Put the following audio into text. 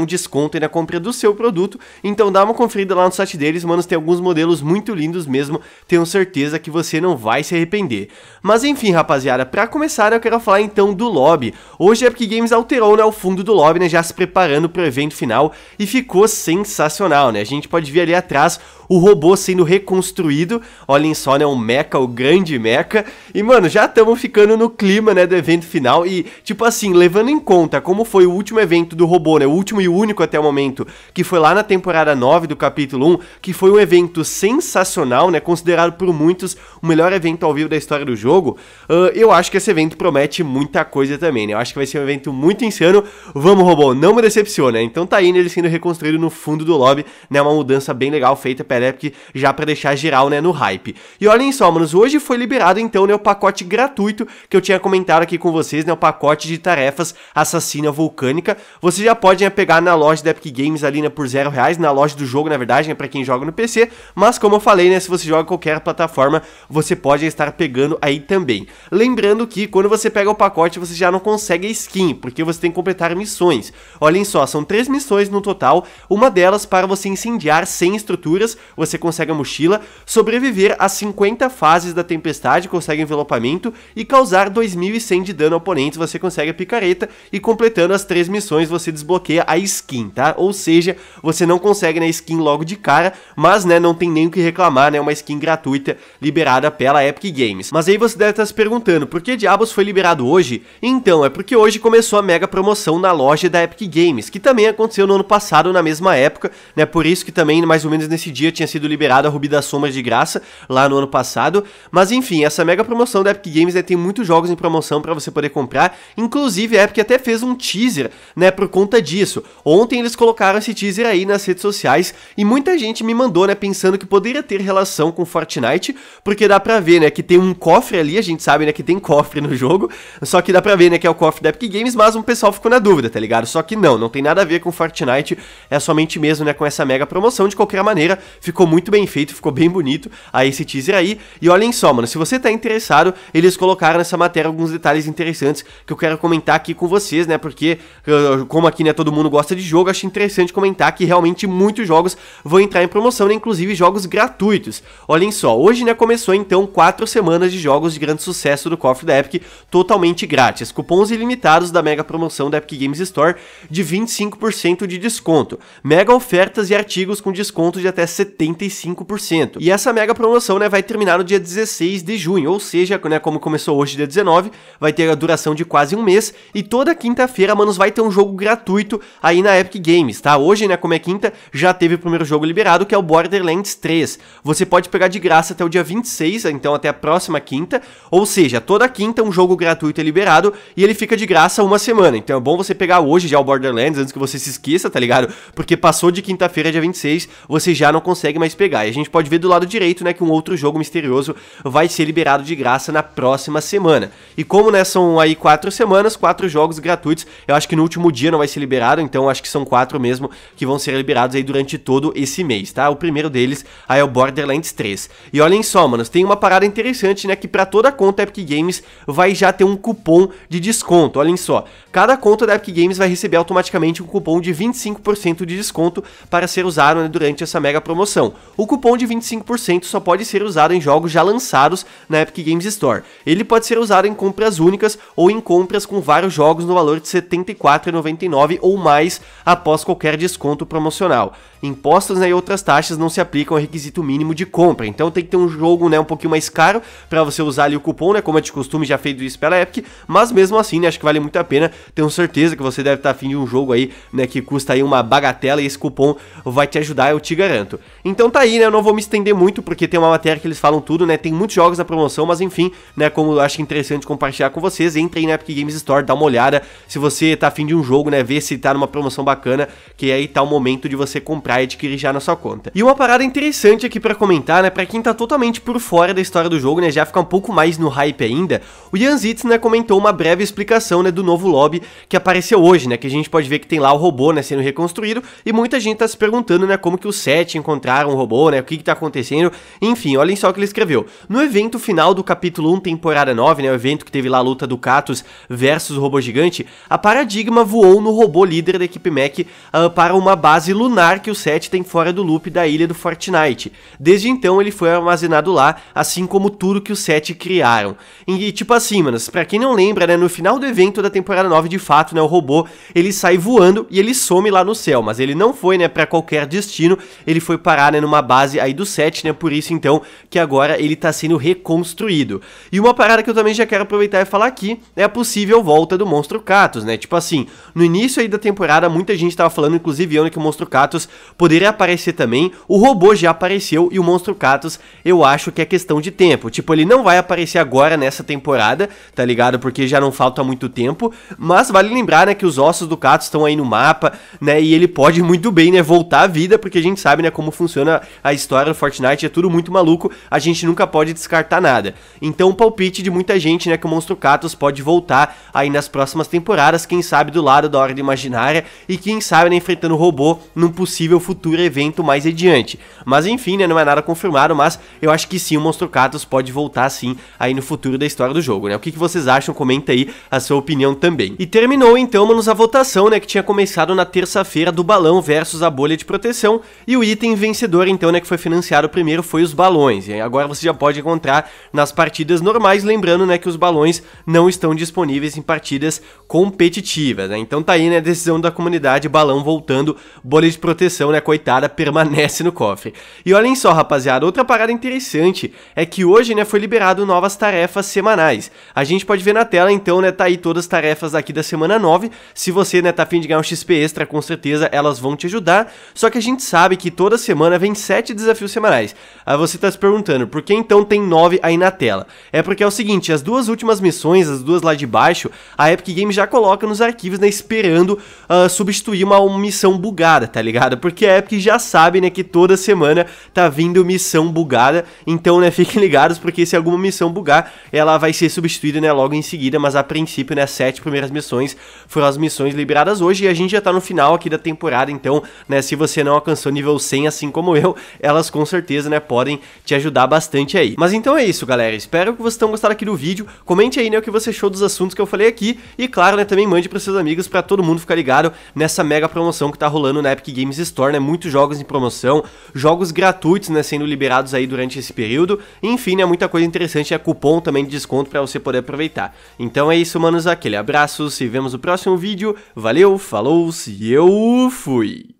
um desconto na compra do seu produto. Então dá uma conferida lá no site deles, mano, tem alguns modelos muito lindos mesmo. Tenho certeza que você não vai se arrepender. Mas enfim, rapaziada, para começar eu quero falar então do lobby. Hoje a Epic Games alterou né, o fundo do lobby, né, já se preparando para o evento final e ficou sensacional, né? A gente pode ver ali atrás o robô sendo reconstruído. Olhem só, né, o mecha, o grande mecha. E mano, já estamos ficando no clima, né, do evento final e tipo assim, levando em conta como foi o último evento do robô, né, o último e único até o momento, que foi lá na temporada 9 do capítulo 1, que foi um evento sensacional, né? Considerado por muitos o melhor evento ao vivo da história do jogo. Uh, eu acho que esse evento promete muita coisa também, né? Eu acho que vai ser um evento muito insano. Vamos, robô, não me decepciona. Né? Então tá aí né, ele sendo reconstruído no fundo do lobby, né? Uma mudança bem legal feita pela Epic já para deixar geral, né, no hype. E olhem só, manos, hoje foi liberado então, né, o pacote gratuito que eu tinha comentado aqui com vocês, né, o pacote de tarefas assassina vulcânica. Você já pode né, pegar na loja da Epic Games ali, né, por zero reais, na loja do jogo, na verdade, né, pra quem joga no PC, mas como eu falei, né, se você joga qualquer plataforma, você pode estar pegando aí também. Lembrando que quando você pega o pacote, você já não consegue a skin, porque você tem que completar missões. Olhem só, são três missões no total, uma delas para você incendiar 100 estruturas, você consegue a mochila, sobreviver a 50 fases da tempestade, consegue envelopamento, e causar 2100 de dano a oponentes, você consegue a picareta, e completando as três missões, você desbloqueia a skin, tá? Ou seja, você não consegue na né, skin logo de cara, mas né, não tem nem o que reclamar, né? Uma skin gratuita liberada pela Epic Games. Mas aí você deve estar se perguntando, por que diabos foi liberado hoje? Então, é porque hoje começou a mega promoção na loja da Epic Games, que também aconteceu no ano passado na mesma época, né? Por isso que também mais ou menos nesse dia tinha sido liberada a Rubi da Sombra de graça lá no ano passado, mas enfim, essa mega promoção da Epic Games né, tem muitos jogos em promoção para você poder comprar, inclusive a Epic até fez um teaser, né, por conta disso, Ontem eles colocaram esse teaser aí nas redes sociais e muita gente me mandou, né, pensando que poderia ter relação com Fortnite, porque dá pra ver, né, que tem um cofre ali, a gente sabe, né, que tem cofre no jogo, só que dá pra ver, né, que é o cofre da Epic Games, mas um pessoal ficou na dúvida, tá ligado? Só que não, não tem nada a ver com Fortnite, é somente mesmo, né, com essa mega promoção, de qualquer maneira, ficou muito bem feito, ficou bem bonito aí esse teaser aí, e olhem só, mano, se você tá interessado, eles colocaram nessa matéria alguns detalhes interessantes que eu quero comentar aqui com vocês, né, porque ah, como aqui, né, todo mundo gosta gosta de jogo, acho interessante comentar que realmente muitos jogos vão entrar em promoção, né? inclusive jogos gratuitos. Olhem só, hoje né, começou então 4 semanas de jogos de grande sucesso do cofre da Epic, totalmente grátis. Cupons ilimitados da mega promoção da Epic Games Store de 25% de desconto. Mega ofertas e artigos com desconto de até 75%. E essa mega promoção né, vai terminar no dia 16 de junho, ou seja, né, como começou hoje, dia 19, vai ter a duração de quase um mês. E toda quinta-feira, Manos, vai ter um jogo gratuito aí na Epic Games, tá? Hoje, né, como é quinta, já teve o primeiro jogo liberado, que é o Borderlands 3. Você pode pegar de graça até o dia 26, então até a próxima quinta, ou seja, toda quinta um jogo gratuito é liberado e ele fica de graça uma semana. Então é bom você pegar hoje já o Borderlands antes que você se esqueça, tá ligado? Porque passou de quinta-feira, dia 26, você já não consegue mais pegar. E a gente pode ver do lado direito, né, que um outro jogo misterioso vai ser liberado de graça na próxima semana. E como, né, são aí quatro semanas, quatro jogos gratuitos, eu acho que no último dia não vai ser liberado, então acho que são quatro mesmo, que vão ser liberados aí durante todo esse mês, tá? O primeiro deles aí é o Borderlands 3. E olhem só, manos, tem uma parada interessante, né, que pra toda conta Epic Games vai já ter um cupom de desconto, olhem só. Cada conta da Epic Games vai receber automaticamente um cupom de 25% de desconto para ser usado né, durante essa mega promoção. O cupom de 25% só pode ser usado em jogos já lançados na Epic Games Store. Ele pode ser usado em compras únicas ou em compras com vários jogos no valor de R$ 74,99 ou mais após qualquer desconto promocional. Impostos né, e outras taxas não se aplicam ao requisito mínimo de compra, então tem que ter um jogo né, um pouquinho mais caro para você usar ali o cupom, né, como é de costume, já feito isso pela Epic, mas mesmo assim né, acho que vale muito a pena, tenho certeza que você deve estar tá afim de um jogo aí né, que custa aí uma bagatela e esse cupom vai te ajudar, eu te garanto. Então tá aí, né, eu não vou me estender muito porque tem uma matéria que eles falam tudo, né, tem muitos jogos na promoção, mas enfim, né, como eu acho interessante compartilhar com vocês, aí na Epic Games Store, dá uma olhada, se você tá afim de um jogo, né, ver se tá numa promoção promoção bacana, que é aí tá o momento de você comprar e adquirir já na sua conta. E uma parada interessante aqui para comentar, né, para quem tá totalmente por fora da história do jogo, né, já fica um pouco mais no hype ainda, o Ian Zitz, né, comentou uma breve explicação, né, do novo lobby que apareceu hoje, né, que a gente pode ver que tem lá o robô, né, sendo reconstruído, e muita gente tá se perguntando, né, como que os sete encontraram o robô, né, o que que tá acontecendo, enfim, olhem só o que ele escreveu. No evento final do capítulo 1, temporada 9, né, o evento que teve lá a luta do Katus versus o robô gigante, a Paradigma voou no robô líder da equipe equipe Mac uh, para uma base lunar que o set tem fora do loop da ilha do Fortnite. Desde então ele foi armazenado lá, assim como tudo que o set criaram. E tipo assim, manos, pra quem não lembra, né, no final do evento da temporada 9 de fato, né, o robô, ele sai voando e ele some lá no céu, mas ele não foi, né, pra qualquer destino, ele foi parar, né, numa base aí do set, né, por isso então que agora ele tá sendo reconstruído. E uma parada que eu também já quero aproveitar e falar aqui é a possível volta do Monstro Catos. né, tipo assim, no início aí da temporada muita gente tava falando, inclusive eu, né, que o Monstro Catus poderia aparecer também. O robô já apareceu e o Monstro Catus eu acho que é questão de tempo. Tipo, ele não vai aparecer agora nessa temporada, tá ligado? Porque já não falta muito tempo. Mas vale lembrar, né, que os ossos do Catus estão aí no mapa, né? E ele pode muito bem, né, voltar à vida, porque a gente sabe, né, como funciona a história do Fortnite, é tudo muito maluco, a gente nunca pode descartar nada. Então, o palpite de muita gente, né, que o Monstro Catus pode voltar aí nas próximas temporadas, quem sabe do lado da Ordem Imaginária, e quem sabe né, enfrentando o robô num possível futuro evento mais adiante. Mas enfim, né, não é nada confirmado, mas eu acho que sim, o Monstro Katos pode voltar sim aí no futuro da história do jogo, né? O que, que vocês acham? Comenta aí a sua opinião também. E terminou então, manos, a votação, né, que tinha começado na terça-feira do balão versus a bolha de proteção e o item vencedor então, né, que foi financiado primeiro foi os balões. E agora você já pode encontrar nas partidas normais, lembrando, né, que os balões não estão disponíveis em partidas competitivas, né? Então tá aí, né, a decisão da comunidade, balão voltando, bolha de proteção, né, coitada, permanece no cofre. E olhem só, rapaziada, outra parada interessante é que hoje, né, foi liberado novas tarefas semanais. A gente pode ver na tela, então, né, tá aí todas as tarefas aqui da semana 9. Se você, né, tá afim de ganhar um XP extra, com certeza elas vão te ajudar. Só que a gente sabe que toda semana vem 7 desafios semanais. Aí você tá se perguntando, por que então tem 9 aí na tela? É porque é o seguinte, as duas últimas missões, as duas lá de baixo, a Epic Games já coloca nos arquivos, né, esperando uh, substituir uma missão bugada, tá ligado? Porque a Epic já sabe, né, que toda semana tá vindo missão bugada, então, né, fiquem ligados, porque se alguma missão bugar, ela vai ser substituída, né, logo em seguida, mas a princípio, né, as sete primeiras missões foram as missões liberadas hoje, e a gente já tá no final aqui da temporada, então, né, se você não alcançou nível 100, assim como eu, elas com certeza, né, podem te ajudar bastante aí. Mas então é isso, galera, espero que vocês tenham gostado aqui do vídeo, comente aí, né, o que você achou dos assuntos que eu falei aqui, e claro, né, também mande pros seus amigos, para todo mundo ficar ligado nessa mega promoção que tá rolando na Epic Games Store, né? Muitos jogos em promoção, jogos gratuitos, né, sendo liberados aí durante esse período. enfim, né, muita coisa interessante, é cupom também de desconto para você poder aproveitar. Então é isso, manos, aquele abraço, se vemos no próximo vídeo. Valeu, falou, se eu fui.